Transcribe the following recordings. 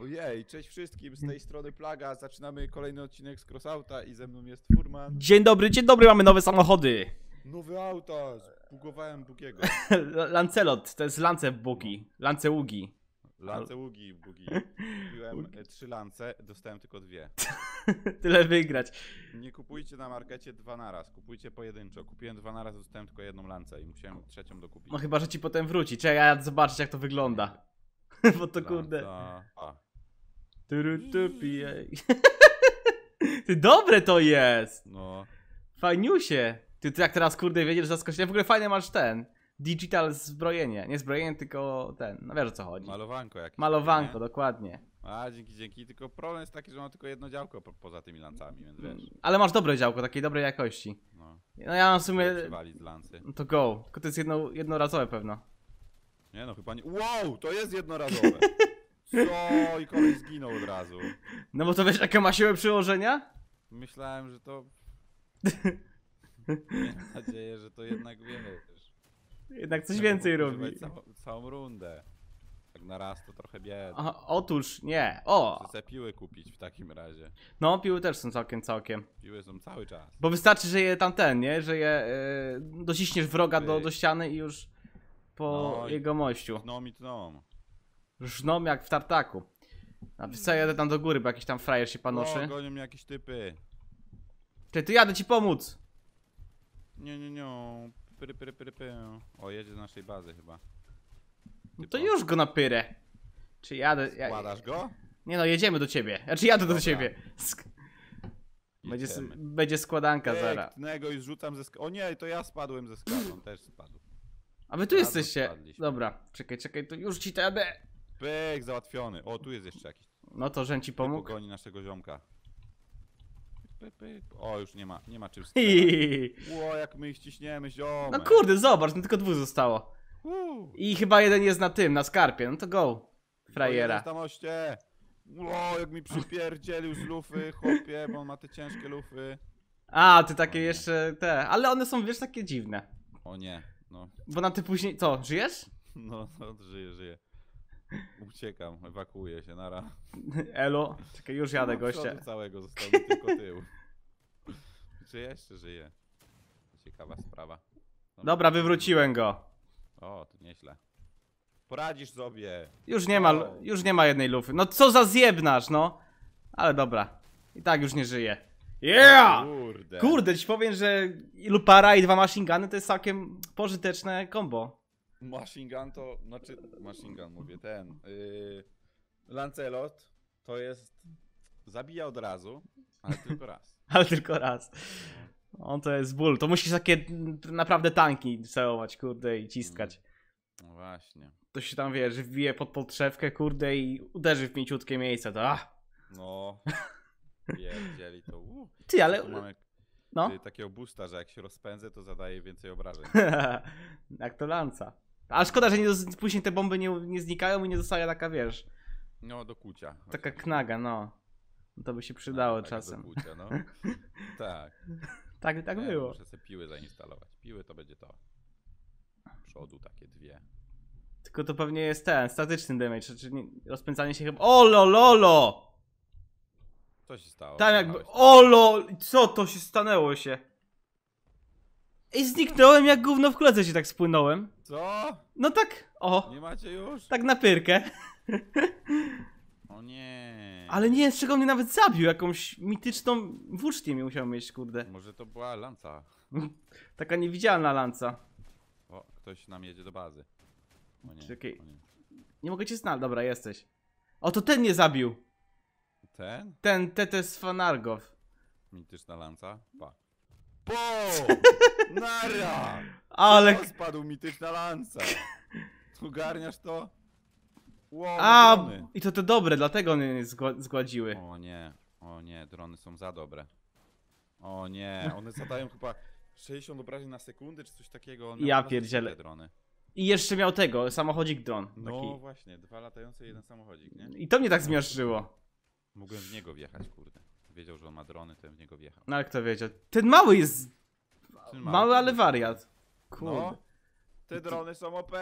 Ojej, cześć wszystkim, z tej strony Plaga, zaczynamy kolejny odcinek z Crossouta i ze mną jest Furman. Dzień dobry, dzień dobry, mamy nowe samochody. Nowy auto, zbugowałem Bugiego. Lancelot, to jest lance Bugi, lance Ugi. Lance Ugi, Bugi. Kupiłem Ugi. trzy lance, dostałem tylko dwie. Tyle wygrać. Nie kupujcie na markecie dwa naraz, kupujcie pojedynczo. Kupiłem dwa naraz, dostałem tylko jedną lancę i musiałem trzecią dokupić. No chyba, że ci potem wróci, czekaj, ja zobaczyć jak to wygląda. Bo to kurde... A. Ty dobre to jest! No. Fajniusie! Ty, ty jak teraz kurde wiedziesz zaskoczenie, w ogóle fajny masz ten. Digital zbrojenie. Nie zbrojenie, tylko ten. No wiesz o co chodzi. Malowanko jakieś. Malowanko, nie? dokładnie. A, dzięki, dzięki. Tylko problem jest taki, że mam tylko jedno działko po, poza tymi lancami, więc mm. wiesz. Ale masz dobre działko, takiej dobrej jakości. No, no ja mam w sumie... z No To go. Tylko to jest jedno, jednorazowe pewno. Nie no, chyba nie... Wow, to jest jednorazowe. Co? I kolej zginął od razu. No bo to wiesz, jaką ma siłę przyłożenia? Myślałem, że to... Mam nadzieję, że to jednak wiemy też. Jednak coś więcej robi. Całą, całą rundę. Tak na raz to trochę biedne. otóż nie. O! Chcę piły kupić w takim razie. No, piły też są całkiem, całkiem. Piły są cały czas. Bo wystarczy, że je tamten, nie? Że je yy, dociśniesz wroga do, do ściany i już po No jego mościu. No mi tną. Żną jak w tartaku. A znaczy, co, jadę tam do góry, bo jakiś tam frajer się panoszy. O, no, gonią mnie jakieś typy. Ty, ty jadę ci pomóc. Nie, nie, nie. Pyry, pyry, pyry, pyry. O, jedzie do naszej bazy chyba. Typo. No to już go na pyrę. Czy jadę... Składasz go? Nie no, jedziemy do ciebie. Znaczy jadę Dobra. do ciebie. Sk będzie, będzie składanka Pięknego zara. Pięknego i zrzucam ze sk O nie, to ja spadłem ze skał, on też spadł. A wy tu Razem jesteście. Spadliśmy. Dobra, czekaj, czekaj, to już ci to jadę. Pyk, załatwiony. O, tu jest jeszcze jakiś. No to żen ci pomógł. Pogoni naszego ziomka. O, już nie ma, nie ma czym Ło, jak my ich ciśniemy, ziom. No kurde, zobacz, no tylko dwóch zostało. I chyba jeden jest na tym, na skarpie. No to go, frajera. Tam Ło, jak mi przypierdzielił z lufy, chłopie, bo on ma te ciężkie lufy. A, ty takie jeszcze te, ale one są, wiesz, takie dziwne. O nie, no. Bo na ty później, co, żyjesz? No, no żyję, żyję. Uciekam, ewakuuję się, nara. Elo, czekaj, już jadę, goście. całego, został mi tylko tył. Czy ja jeszcze żyję? Ciekawa sprawa. No Dobra, no, wywróciłem go. O, to nieźle. Poradzisz sobie. Już nie ma, no. już nie ma jednej lufy. No co za zjebnasz, no. Ale dobra. I tak już nie żyje. Yeah! Kurde. Kurde, ci powiem, że lupara i dwa machine guny to jest całkiem pożyteczne combo. Machine Gun to, znaczy Machine Gun mówię, ten. Yy, Lancelot to jest, zabija od razu, ale tylko raz. ale tylko raz. On to jest ból. To musisz takie naprawdę tanki celować, kurde, i ciskać. Mm. No właśnie. To się tam, wiesz, wbije pod podszewkę, kurde, i uderzy w mięciutkie miejsce, to ah. No, pierdzieli to. Uu. Ty, ale... No. Y, takiego boosta, że jak się rozpędzę, to zadaje więcej obrażeń. Jak to lanca. A szkoda, że nie, później te bomby nie, nie znikają i nie zostaje taka, wiesz... No, do kucia. Taka knaga, no. To by się tak, przydało czasem. Do kucia, no. tak. Tak, tak było. Muszę sobie piły zainstalować. Piły to będzie to. Przodu takie dwie. Tylko to pewnie jest ten, statyczny damage, czy znaczy rozpędzanie się chyba... Olo, lolo! Co się stało? Tam jakby... Olo! Co to się stanęło się? I zniknąłem jak gówno w kledze się tak spłynąłem. Co? No tak, o. Nie macie już? Tak na pyrkę. O nie. Ale nie, z czego mnie nawet zabił, jakąś mityczną włócznię mi musiał mieć, kurde. Może to była lanca. Taka niewidzialna lanca. O, ktoś nam jedzie do bazy. O nie, Czekaj. O nie. nie mogę cię znaleźć, dobra, jesteś. O, to ten mnie zabił. Ten? Ten, Tetes Fanargow. Mityczna lanca? Pa. Po! Nara! Ale... Spadł mityczna lanca. Ogarniasz to? Wow, A, drony. i to te dobre, dlatego one zgładziły. O nie, o nie, drony są za dobre. O nie, one zadają chyba 60 obrażeń na sekundę, czy coś takiego. One ja pierdzielę. Drony. I jeszcze miał tego, samochodzik dron. Taki. No właśnie, dwa latające jeden samochodzik, nie? I to mnie tak zmiażdżyło. Mogłem w niego wjechać, kurde wiedział, że on ma drony, to ja w niego wjechał. No ale kto wiedział? Ten mały jest... Ten mały, mały ale wariat. Kurde. No, te drony są OP.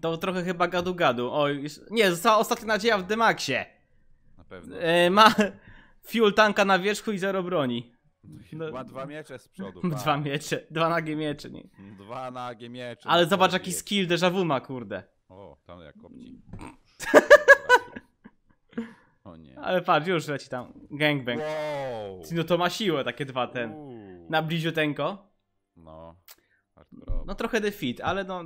To trochę chyba gadu-gadu. Oj, już... nie, została ostatnia nadzieja w Demaxie. Na pewno. E, ma fuel tanka na wierzchu i zero broni. No, ma no. dwa miecze z przodu. Pa. Dwa miecze, dwa nagie miecze. Nie? Dwa nagie miecze. Ale no, zobacz jaki skill deja vu ma, kurde. O, tam jak kopci. O nie. Ale patrz, już leci tam. Gangbang. Wow. No to ma siłę takie dwa ten. Uuu. Na bliziuteńko. No. No trochę defeat, ale no,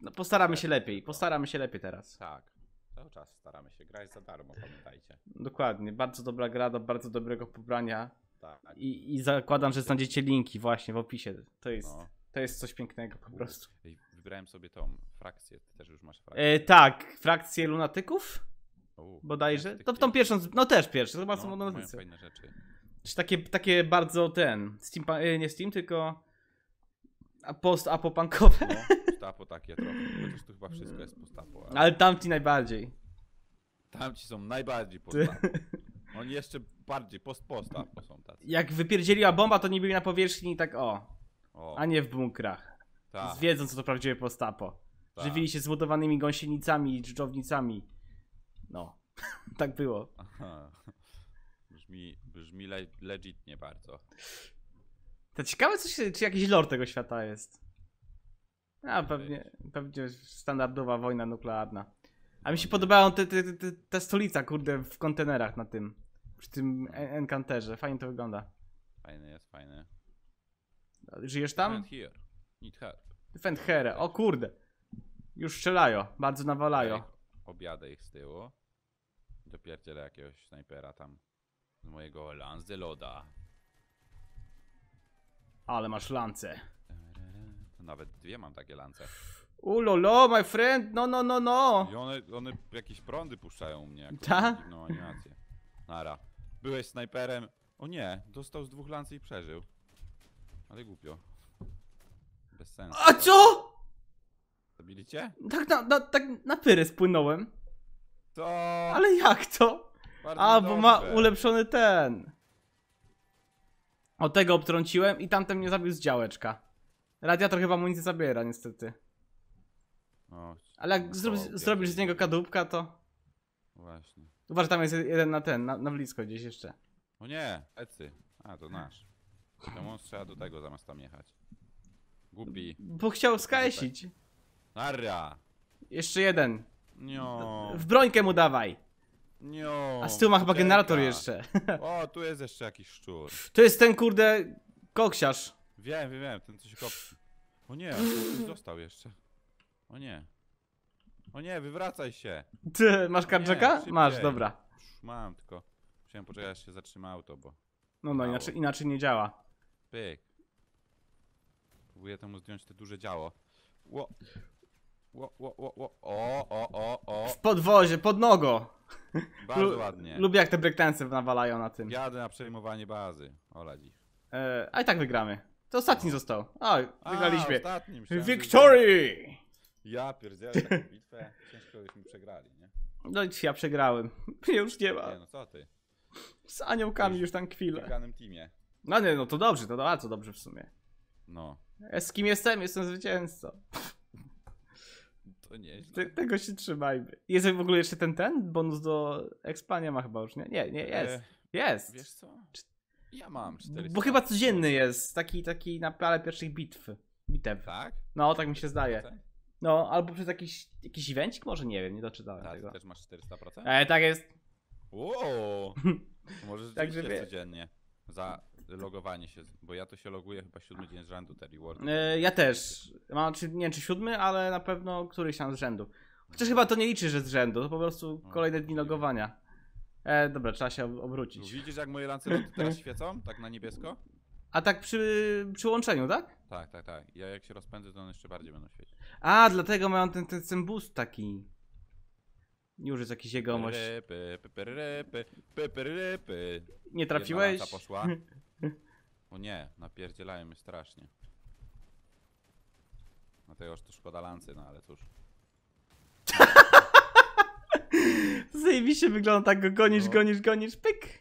no postaramy się lepiej. No. Postaramy się lepiej teraz. Tak. Cały czas staramy się grać za darmo, pamiętajcie. Dokładnie. Bardzo dobra gra do bardzo dobrego pobrania. Tak. I, I zakładam, że znajdziecie linki właśnie w opisie. To jest, no. to jest coś pięknego po prostu. Wybrałem sobie tą frakcję. Ty też już masz frakcję. E, tak, frakcję lunatyków. Bo bodajże. To tą pierwszą, no też pierwszą, chyba no, są monozycy. fajne rzeczy. Czy takie, takie bardzo ten, nie y, nie steam, tylko post-apopunkowe. No, post-apo takie trochę, chociaż tu chyba wszystko jest post-apo. Ale... ale tamci najbardziej. Tamci są najbardziej post-apo. Oni jeszcze bardziej post-post-apo są tacy. Jak wypierdzieliła bomba, to nie byli na powierzchni i tak o, o. a nie w bunkrach. Tak. Zwiedzą, wiedzą, co to prawdziwe post-apo. Tak. Żywili się zmutowanymi gąsienicami i dżdżownicami no, tak było. Aha. Brzmi, brzmi le legitnie bardzo. To ciekawe, co się, czy jakiś lore tego świata jest. A, pewnie, pewnie standardowa wojna nuklearna. A mi się podobała ta stolica, kurde, w kontenerach na tym. Przy tym enkanterze. Fajnie to wygląda. Fajne jest, fajne. Żyjesz tam? Defend here. Defend here. O kurde. Już strzelają. Bardzo nawalają. Obiada ich z tyłu. Dopierdzielę jakiegoś snajpera tam z mojego Loda. Ale masz lance. To nawet dwie mam takie lance. Ulolo, my friend, no, no, no, no. I one, one jakieś prądy puszczają u mnie. Ta? No animację. Nara. Byłeś snajperem. O nie, dostał z dwóch lancy i przeżył. Ale głupio. Bez sensu. A co? Zabiliście? Tak na, na, tak na pyrę spłynąłem. To... Ale jak to? Bardzo A, bo ma ulepszony ten. O tego obtrąciłem i tamten mnie zabił z działeczka. Radiator chyba mu nic nie zabiera, niestety. O, Ale jak zro zrobisz z niego kadłubka, to... Właśnie. Uważaj, tam jest jeden na ten, na, na blisko gdzieś jeszcze. O nie, Ecy. A, to nasz. To on trzeba do tego zamiast tam jechać. Głupi. Bo chciał skasić. Arra. Jeszcze jeden. Nio. W brońkę mu dawaj. Nio. A z tyłu ma chyba generator jeszcze. O, tu jest jeszcze jakiś szczur. To jest ten kurde koksiarz. Wiem, wiem, wiem, ten coś się O nie, został jeszcze. O nie. O nie, wywracaj się. Ty, masz karczeka? Masz, dobra. Mam, tylko musiałem poczekać, aż się zatrzymało auto, bo... No, no, inaczej, inaczej nie działa. Pyk. Próbuję temu zdjąć te duże działo. Ło. W podwozie, pod nogo. Bardzo Lu ładnie. Lubię jak te breakdance nawalają na tym. Jadę na przejmowanie bazy. Ola dziś. E, a i tak wygramy. To ostatni no. został. A, wygraliśmy. A, ostatnim myślałem, Victory! Ja pierdzielę taką bitwę. Ciężko byśmy przegrali, nie? No i ja przegrałem. już nie ma. Nie, no co ty? Z aniołkami Jesteś już tam chwilę. W teamie. No nie, no to dobrze, to bardzo dobrze w sumie. No. E, z kim jestem? Jestem zwycięzcą. to nieźle. tego się trzymajmy. Jest w ogóle jeszcze ten ten bonus do Expania ma chyba już, nie? Nie, nie, jest. E, jest. Wiesz co? Ja mam 400. Bo chyba codzienny jest, taki, taki na pale pierwszych bitw. Bitew. Tak? No, tak mi się zdaje. No, albo przez jakiś, jakiś evencik może, nie wiem, nie doczytałem tak, tego. też masz 400%? E, tak jest. Wow! Może Także codziennie. Za logowanie się, bo ja to się loguję chyba siódmy dzień z rzędu te rewardy. E, ja też. Mam, czy, nie wiem czy siódmy, ale na pewno któryś tam z rzędu. Chociaż chyba to nie liczy, że z rzędu, to po prostu no, kolejne dni logowania. E, dobra, trzeba się obrócić. No, widzisz jak moje lancety teraz świecą? Tak na niebiesko? A tak przy przyłączeniu, tak? Tak, tak, tak. Ja jak się rozpędzę, to one jeszcze bardziej będą świecić. A, dlatego mają ten, ten, ten boost taki. Już jest jakiś jegomość. Nie trafiłeś? poszła. O nie, napierdzielają mnie strasznie. No to już szkoda lancy, no ale cóż. Zajebiście wygląda tak, go gonisz, No. gonisz, gonisz, pyk.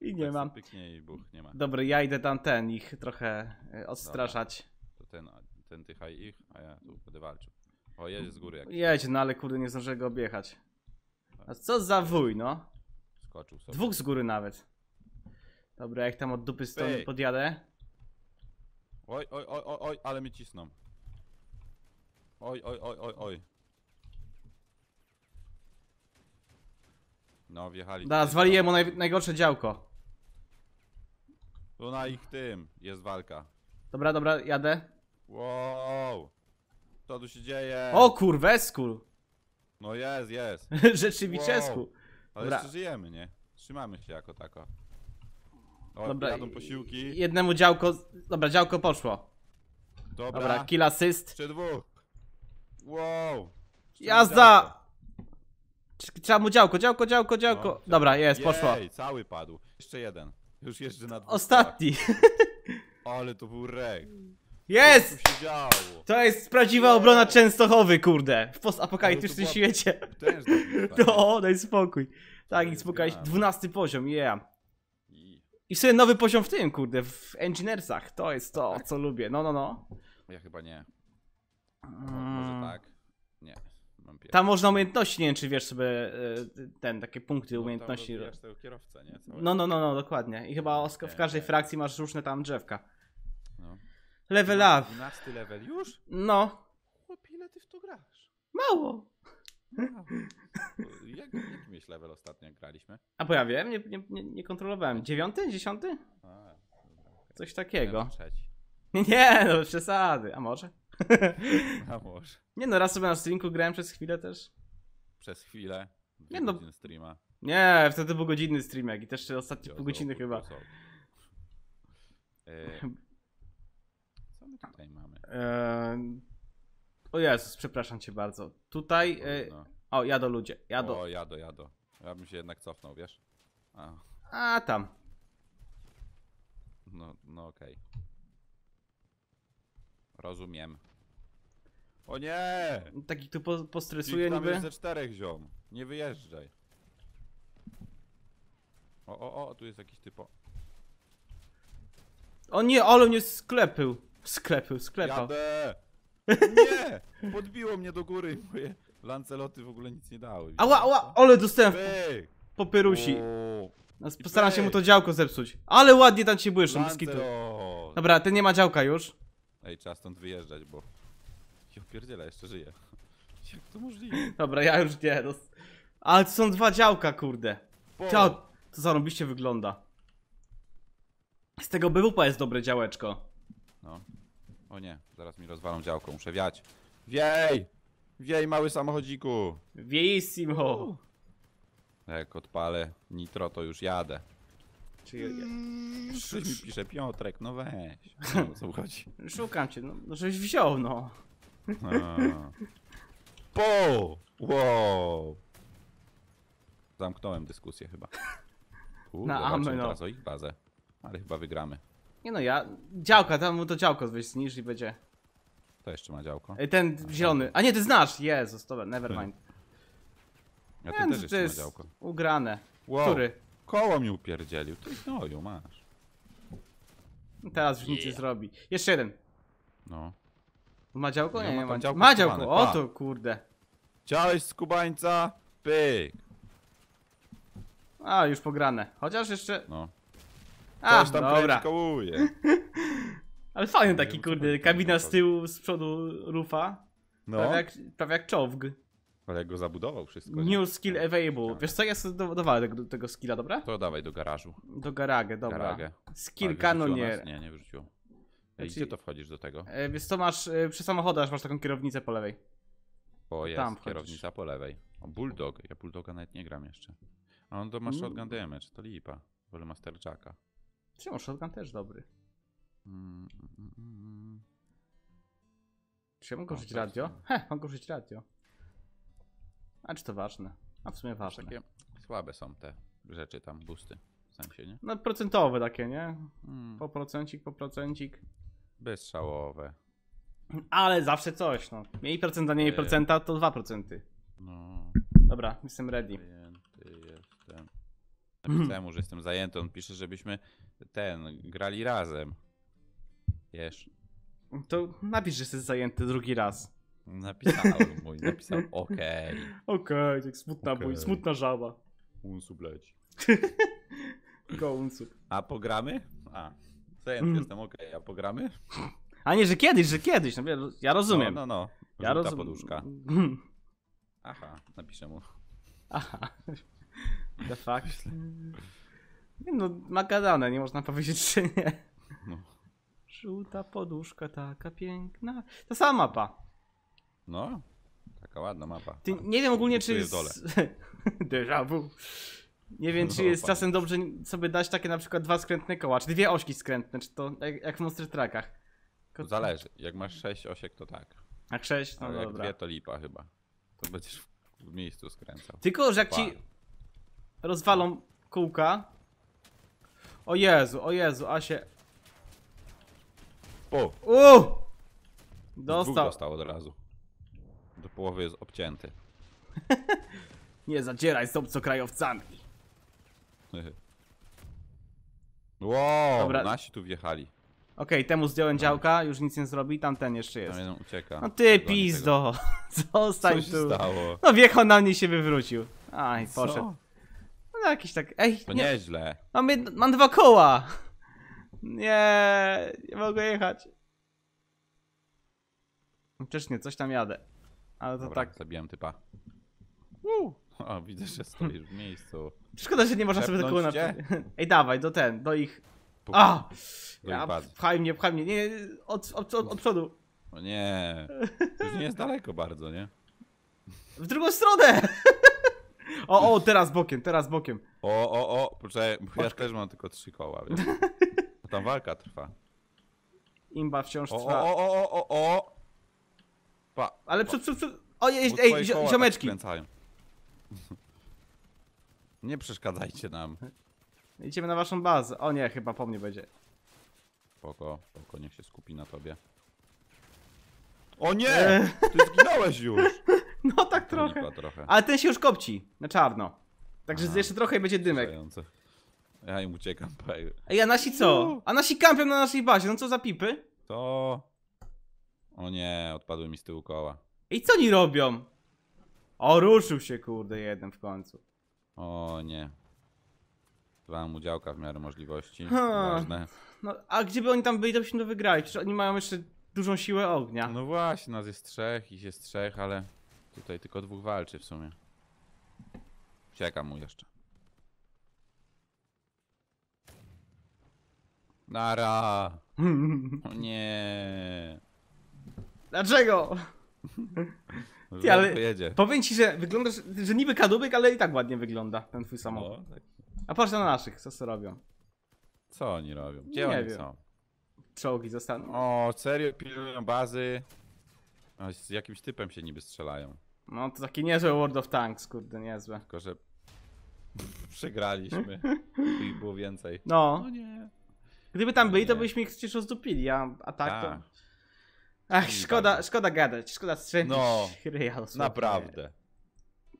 I nie tak mam. Pyknie i buch, nie ma. Dobry, ja idę tam ten ich trochę e, odstraszać. To ten, ten tych ich, a ja tu będę walczył. O, jedź z góry jak Jedź, no ale kurde, nie zdążę go objechać. Tak. A co za wuj, no. skoczył sobie. Dwóch z góry nawet. Dobra, jak tam od dupy strony Ej. podjadę. Oj, oj, oj, oj, oj, ale mi cisną. Oj, oj, oj, oj, oj. No, wjechali. Da, zwaliłem mu naj, najgorsze działko. Tu na ich tym jest walka. Dobra, dobra, jadę. Wow. Co tu się dzieje? O skur. No jest, jest. Rzeczywiście. Wow. Ale Dobra. jeszcze żyjemy, nie? Trzymamy się jako tako. Dobra, jadą posiłki. Jednemu działko. Dobra, działko poszło. Dobra, Dobra kill assist. Jeszcze dwóch. Wow. Jazda! Trzeba mu działko, działko, działko, działko. No, Dobra, jest, Jej, poszło. cały padł. Jeszcze jeden. Już jeżdżę na dwóch. Ostatni. Ale to był rek. Jest! To jest prawdziwa obrona Częstochowy, kurde. W postapokaliptycznym była... świecie. Też no, daj spokój. Tak, spokaj. 12 poziom, yeah. I sobie nowy poziom w tym, kurde, w Engineersach. To jest to, tak? co lubię. No, no, no. Ja chyba nie. No, może tak? Nie. Tam można umiejętności, nie wiem czy wiesz sobie e, ten, takie punkty no, umiejętności. Tam tego kierowcę, nie? no, no, no, no, dokładnie. I chyba no, nie, w każdej nie, frakcji masz różne tam drzewka. No. Level up. 12 level już? No. Chłop, ile ty w to grasz? Mało. Jak, jaki mieć level ostatnio graliśmy? A bo ja wiem, nie, nie, nie kontrolowałem. Dziewiąty? Dziesiąty? A, Coś takiego. Nie, no przesady. A może? A może. Nie no, raz sobie na streamku grałem przez chwilę też. Przez chwilę? Nie no. streama. Nie, wtedy był godzinny streamek i też ostatnie pół godziny chyba. E, co my tutaj mamy? Eee... O Jezus, przepraszam cię bardzo. Tutaj... Y... O, jadą ludzie. Jadą. O, jadą, jadą. Ja bym się jednak cofnął, wiesz? A, A tam. No, no okej. Okay. Rozumiem. O nie! Taki tu po, postresuje niby. jest ze czterech ziom. Nie wyjeżdżaj. O, o, o, tu jest jakiś typo. O nie, ale mnie sklepył. Sklepył, sklepał. Jadę! Nie! Podbiło mnie do góry moje lanceloty w ogóle nic nie dały. Ała, ała, ole dostałem Pyk! popyrusi. No, postaram się mu to działko zepsuć. Ale ładnie tam ci błyszczą, skitu. Dobra, ten nie ma działka już. Ej, trzeba stąd wyjeżdżać, bo... Ja pierdzielę, jeszcze żyję. Jak to możliwe? Dobra, ja już nie. No. Ale to są dwa działka, kurde. Bo. co to zarobiście wygląda. Z tego BWP jest dobre działeczko. No. O nie, zaraz mi rozwalą działkę, muszę wiać. Wiej! Wiej, mały samochodziku! Wiejissimo! Jak odpalę nitro, to już jadę. Czy ja... Mm, mi pisze Piotrek, no weź. No, co chodzi? Szukam cię, no, no żeś wziął, no. no. A. Po! Wow! Zamknąłem dyskusję chyba. Na amen, no. teraz o ich bazę. Ale chyba wygramy. Nie no, ja... Działka, tam mu to działko weź zniż i będzie... To jeszcze ma działko. Ej, Ten zielony. A nie, ty znasz! Jezus, Never nevermind. Ja ten no, też jeszcze ma działko. ugrane. Wow, Który? koło mi upierdzielił. Ty gnoju, masz. Teraz już nic nie zrobi. Jeszcze jeden. No. Ma działko? No nie, nie ma. działko Ma działko, schowane, o pa. to kurde. Chciałeś skubańca? Pyk. A, już pograne. Chociaż jeszcze... No. A, tam dobra. kołuje. Ale fajny taki, kurde, kabina z tyłu, z przodu rufa. No. Prawie jak, prawie jak czołg. Ale jak go zabudował wszystko. New nie? skill available. Tak. Wiesz co, ja sobie tego, tego skilla, dobra? To dawaj do garażu. Do garage, dobra. Garage. Skill kanonier. Nie, nie wrzucił. znaczy, gdzie to wchodzisz do tego? E, więc to masz, e, przy samochodach masz taką kierownicę po lewej. O jest, Tam kierownica po lewej. O, Bulldog, ja Bulldoga nawet nie gram jeszcze. A on to ma mm. shotgun damage, to lipa. Wolę Master Jacka. Czemu shotgun też dobry? Czy ja mogę użyć radio? He, mogę użyć radio. A czy to ważne? A w sumie ważne. Takie słabe są te rzeczy tam, busty. w sensie, nie? No procentowe takie, nie? Hmm. Po procencik, po procencik. Bezstrzałowe. Ale zawsze coś, no. Mniej procenta, nie mniej procenta, to 2%. No. Dobra, jestem ready. jestem. Napisałem tak mhm. mu, że jestem zajęty. On pisze, żebyśmy ten, grali razem. Wiesz. To napisz, że jesteś zajęty drugi raz. Napisałem mój, napisał okej. Okej, tak smutna, Okej. smutna żaba. Unsup leci. Kołuncu. A pogramy? A, zajęty Mhm. jestem, okej, a pogramy? A nie, że kiedyś, że kiedyś. No, ja rozumiem. No, no, no. ja Żółta rozum- poduszka. Aha, napiszę mu. Aha. The fuck? Nie no, Magadane, nie można powiedzieć, czy nie. No. Żółta poduszka, taka piękna. Ta sama mapa. No, taka ładna mapa. Ty, nie wiem ogólnie, czy jest... Déjà vu. Nie wiem, czy no, jest czasem dobrze sobie dać takie na przykład dwa skrętne koła, czy dwie ośki skrętne, czy to jak, jak w Monster Truckach. Zależy. Jak masz sześć osiek, to tak. A sześć, no Ale dobra. jak dwie, to lipa chyba. To będziesz w miejscu skręcał. Tylko, że jak ci Rozwalą kółka. O Jezu, o Jezu, a się... O! U! Dostał. dostał od razu. Do połowy jest obcięty. Nie zadzieraj z obcokrajowcami. wow, Dobra. nasi tu wjechali. Okej, okay, temu zdjąłem działka, już nic nie zrobi, tamten jeszcze jest. Tam jeden ucieka. No ty pizdo, zostań Co tu. Stało? No wjechał na mnie się wywrócił. Aj, Co? poszedł no jakiś tak. Ej, to no nie. nieźle. Mam, Mam dwa koła. Nie, nie mogę jechać. No, przecież nie, coś tam jadę. Ale to Dobra, tak. Zabijam typa. Woo. O, widzę, że stoisz w miejscu. Szkoda, że nie można Szepnąć sobie tego na. Ej, dawaj, do ten, do ich. Puk. A! ja, pchaj mnie, pchaj mnie. Nie, od, od, od, od przodu. O nie. To już nie jest daleko bardzo, nie? W drugą stronę! O, o, teraz bokiem, teraz bokiem. O, o, o, poczekaj, bo ja też mam tylko trzy koła, więc. tam walka trwa. Imba wciąż O, trwa. o, o, o, o, o. Pa, Ale co, przed, przed, przed... O, je, ej, zio- tak ziomeczki. Nie przeszkadzajcie nam. Idziemy na waszą bazę. O nie, chyba po mnie będzie. Poko, poko, niech się skupi na tobie. O nie! E. Ty zginąłeś już! No tak trochę. trochę. Ale ten się już kopci na czarno. Także Aha. jeszcze trochę i będzie dymek. Zające. Ja im uciekam. Ej, a nasi co? A nasi kampią na naszej bazie, no co za pipy? To... O nie, odpadły mi z tyłu koła. I co oni robią? O, ruszył się kurde jeden w końcu. O nie. Dwa mu działka w miarę możliwości. Ha. Ważne. No, a gdzie by oni tam byli, to byśmy to wygrali. Przecież oni mają jeszcze dużą siłę ognia. No właśnie, nas jest trzech, i jest trzech, ale tutaj tylko dwóch walczy w sumie. Czekam mu jeszcze. Nara! O nie. Dlaczego? Ty, ale powiem ci, że wyglądasz, że niby kadubek, ale i tak ładnie wygląda ten twój samochód. Tak. A patrz na naszych, co sobie robią. Co oni robią? Gdzie nie oni wiem. są? czołgi zostaną. O, serio pilnują bazy. No, z jakimś typem się niby strzelają. No to taki niezły World of Tanks, kurde, niezłe. Tylko, że przegraliśmy. I było więcej. No. no nie. Gdyby tam byli, to byśmy ich przecież rozdupili, a, a tak to... Tak. Ach, szkoda, tak. szkoda gadać, szkoda strzelić no, ryja. Naprawdę.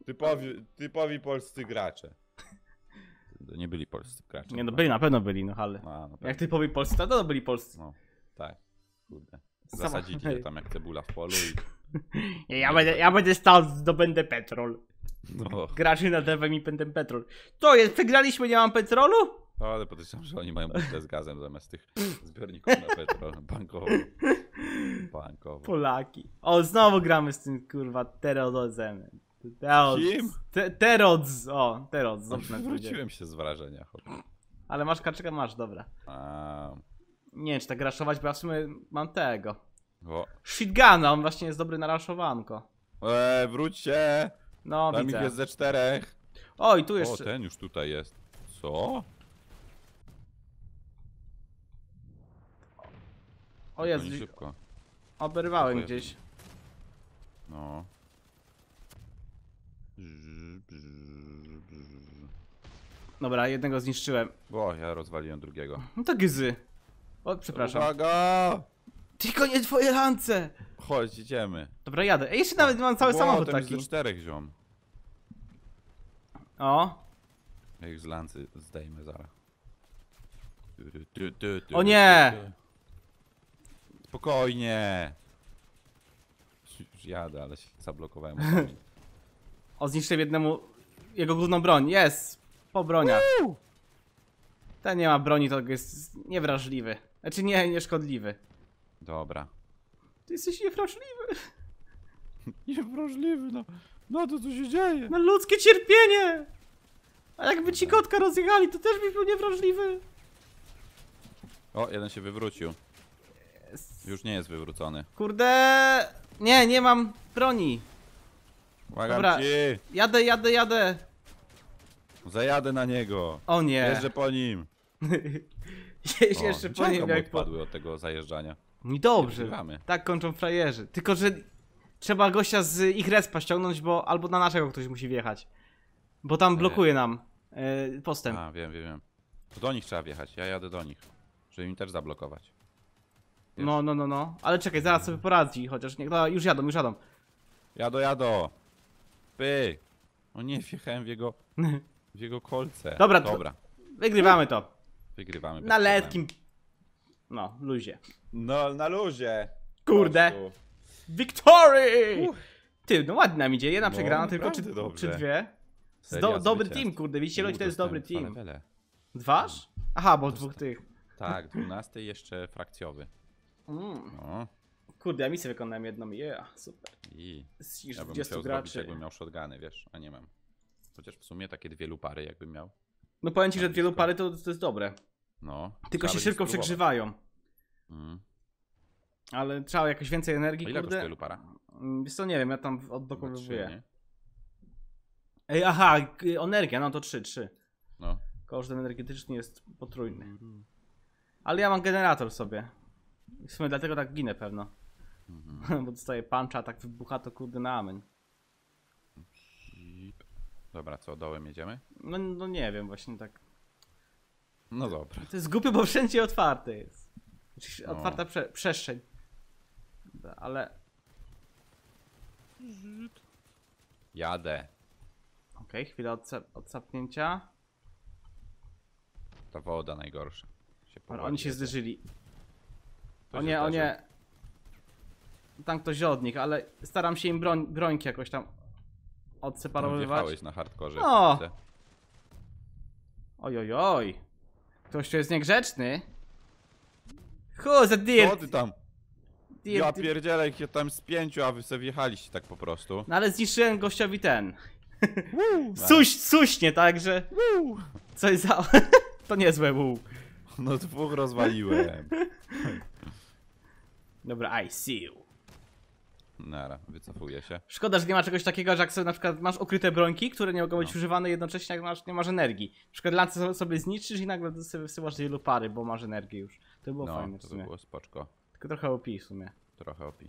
Typowi, typowi polscy gracze nie byli polscy gracze. Nie, no tak? byli, na pewno byli, no ale. A, no tak. jak ty powie polscy, to, to byli polscy. No, tak, kurde. Zasadzili Sama... tam jak cebula w polu i... Nie, ja, będę, ja będę stał, zdobędę petrol. No. na dewem i będę petrol. To jest, przegraliśmy, nie mam petrolu? No, ale podejrzewam, że oni mają butlę z gazem zamiast tych zbiorników na petrol. bankowy. Bankowy. Polaki. O, znowu gramy z tym, kurwa, terroryzmem. Teodz. Kim? terodz. O, Terodz. No, Dobrze Wróciłem się z wrażenia. Ale masz kaczkę? Masz, dobra. A... Nie wiem, czy tak raszować, bo ja w sumie mam tego. O. Shitguna, on właśnie jest dobry na raszowanko. Eee, wróćcie! No, Tam widzę. ich jest ze czterech. Oj, tu jeszcze... O, ten już tutaj jest. Co? O jest. Szybko. Oberwałem gdzieś. No. Dobra, jednego zniszczyłem. Bo ja rozwaliłem drugiego. No to gizy. O, przepraszam. Uwaga! Tylko nie twoje lance! Chodź, idziemy. Dobra, jadę. Ej, jeszcze nawet mam cały wow, samochód tam taki. Jest czterech ziom. O. Ja ich z lancy zdejmę zaraz. Du, du, du, o nie! Spokojnie! Już jadę, ale się zablokowałem. O, zniszczyłem jednemu jego główną broń. Jest! Po broniach. Woo! Ten nie ma broni, to jest niewrażliwy. Znaczy nie, nieszkodliwy. Dobra. Ty jesteś niewrażliwy. Niewrażliwy, no. No to co się dzieje? Na ludzkie cierpienie! A jakby ci kotka rozjechali, to też byś był niewrażliwy. O, jeden się wywrócił. Jest. Już nie jest wywrócony. Kurde! Nie, nie mam broni. Błagam Dobra, ci. jadę, jadę, jadę. Zajadę na niego. O nie. Jeżdżę po nim. Jeźdź jeszcze po nim jak po... od tego zajeżdżania. Mi dobrze. Tak kończą frajerzy. Tylko, że trzeba gościa z ich respa ściągnąć, bo albo na naszego ktoś musi wjechać. Bo tam e. blokuje nam yy, postęp. A, wiem, wiem, wiem. To do nich trzeba wjechać, ja jadę do nich. Żeby mi też zablokować. No, Wiesz? No, no, no, no. Ale czekaj, zaraz sobie poradzi, chociaż nie. No, już jadą, już jadą. Jado, jado. Py! O no nie, wjechałem w jego, w jego kolce. Dobra, Dobra. wygrywamy to. Wygrywamy. Na letkim. No, luzie. No, na luzie. Kurde. Victory! Ty, no ładnie nam idzie. Jedna no, przegrana tylko, czy, czy dwie. Do, dobry team, kurde. Widzicie, ludzie, to jest dobry team. Dważ? Aha, bo dwóch tych. Tak, dwunasty jeszcze frakcjowy. Mm. No. Kurde, ja misję wykonałem jedną, yeah, super. I Z ja bym chciał graczy. zrobić, jakbym miał shotguny, wiesz, a nie mam. Chociaż w sumie takie dwie lupary jakbym miał. No powiem ci, że dwie lupary to, to jest dobre. No. Tylko się szybko przegrzewają. Mm. Ale trzeba jakoś więcej energii, o ile kurde. Ile lupara? Mm, wiesz co, nie wiem, ja tam oddokowywuję. Ej, aha, energia, no to trzy, trzy. No. Koszt energetyczny jest potrójny. Mhm. Ale ja mam generator sobie. W sumie dlatego tak ginę pewno. Mhm. Bo dostaje puncha, tak wybucha to kurde na amen. Dobra, co, dołem jedziemy? No, no nie wiem, właśnie tak. No dobra. To jest głupie, bo wszędzie otwarte jest. Znaczy, no. Otwarta prze przestrzeń. Dobra, ale... Jadę. Okej, okay, chwila odsapnięcia. Ta woda najgorsza. Się Ale oni się zderzyli. O nie, o nie, tam ktoś od nich, ale staram się im broń, brońki jakoś tam odseparowywać. na hardkorze. O! Oj, oj, oj. Ktoś tu jest niegrzeczny. Who za deer? Co ty tam? ja pierdzielę ich tam z pięciu, a wy sobie wjechaliście tak po prostu. No ale zniszczyłem gościowi ten. Suś, suśnie, także. Co Coś za... to niezłe wół. No dwóch rozwaliłem. Dobra, I see you. Nara, wycofuję się. Szkoda, że nie ma czegoś takiego, że jak sobie na przykład masz ukryte brońki, które nie mogą być no. używane jednocześnie, jak masz, nie masz energii. Na przykład sobie zniszczysz i nagle sobie wysyłasz wielu pary, bo masz energię już. To było no, fajne w sumie. to było spoczko. Tylko trochę OP w sumie. Trochę OP.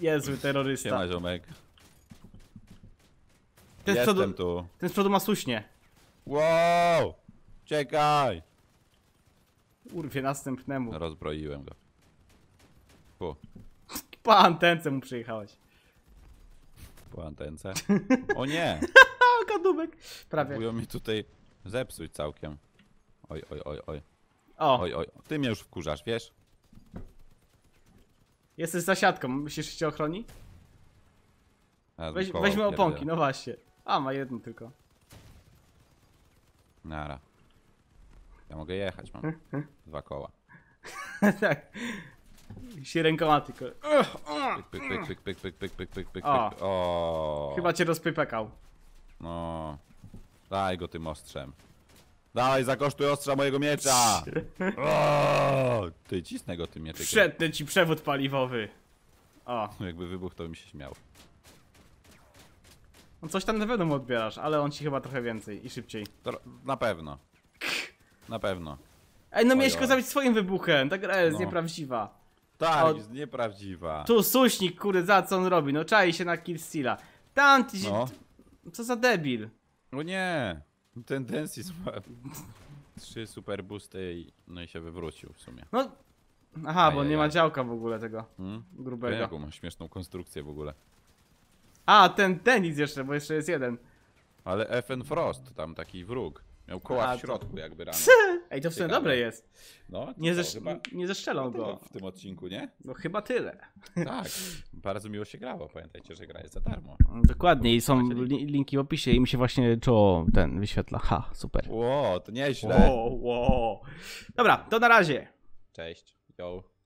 Jezły terrorysta. Siema, ziomek. Ten Jestem przodu, tu. Ten z przodu ma słusznie. Wow! Czekaj! Urwie następnemu. Rozbroiłem go. Po. Po antence mu przyjechałeś. Po antence? O nie! Kadubek! Prawie. Próbują mi tutaj zepsuć całkiem. Oj, oj, oj, oj. O. Oj, oj, ty mnie już wkurzasz, wiesz? Jesteś za siatką, myślisz, że cię ochroni? Weź, weźmy oponki, no właśnie. A, ma jedną tylko. Nara. Ja mogę jechać, mam dwa koła. tak się rękoma tylko. Pyk, pyk, pyk, pyk, pyk, pyk, pyk, pyk, pyk, O. O. Chyba cię rozpypekał. No. Daj go tym ostrzem. Daj, zakosztuj ostrza mojego miecza! O! Ty, cisnę go tym mieczykiem. Przednę ci przewód paliwowy. O, no, Jakby wybuch, to bym się śmiał. no coś tam na pewno mu odbierasz, ale on ci chyba trochę więcej i szybciej. To, na pewno. Na pewno. Ej, no miałeś Oj, go zabić swoim wybuchem, ta gra jest No. nieprawdziwa. Tak, nieprawdziwa. Tu suśnik, kurde, za co on robi? No czai się na Killsteela. Tam ty no. Co za debil. No nie. Tendencji ma trzy super boosty i, no i się wywrócił w sumie. No. Aha, bo nie ma działka w ogóle tego hmm? grubego. Jaką ma śmieszną konstrukcję w ogóle. A, ten tenis jeszcze, bo jeszcze jest jeden. Ale FN Frost, tam taki wróg. Miał koła w środku jakby rano. Ej, to w sumie dobre jest. No, nie, to, zesz... chyba... nie zeszczelą go. W tym odcinku, nie? No chyba tyle. Tak, bardzo miło się grało. Pamiętajcie, że gra jest za darmo. Dokładnie i są linki w opisie i mi się właśnie czoło ten wyświetla. Ha, super. Ło, to nieźle. Wow, wow. Dobra, to na razie. Cześć, yo.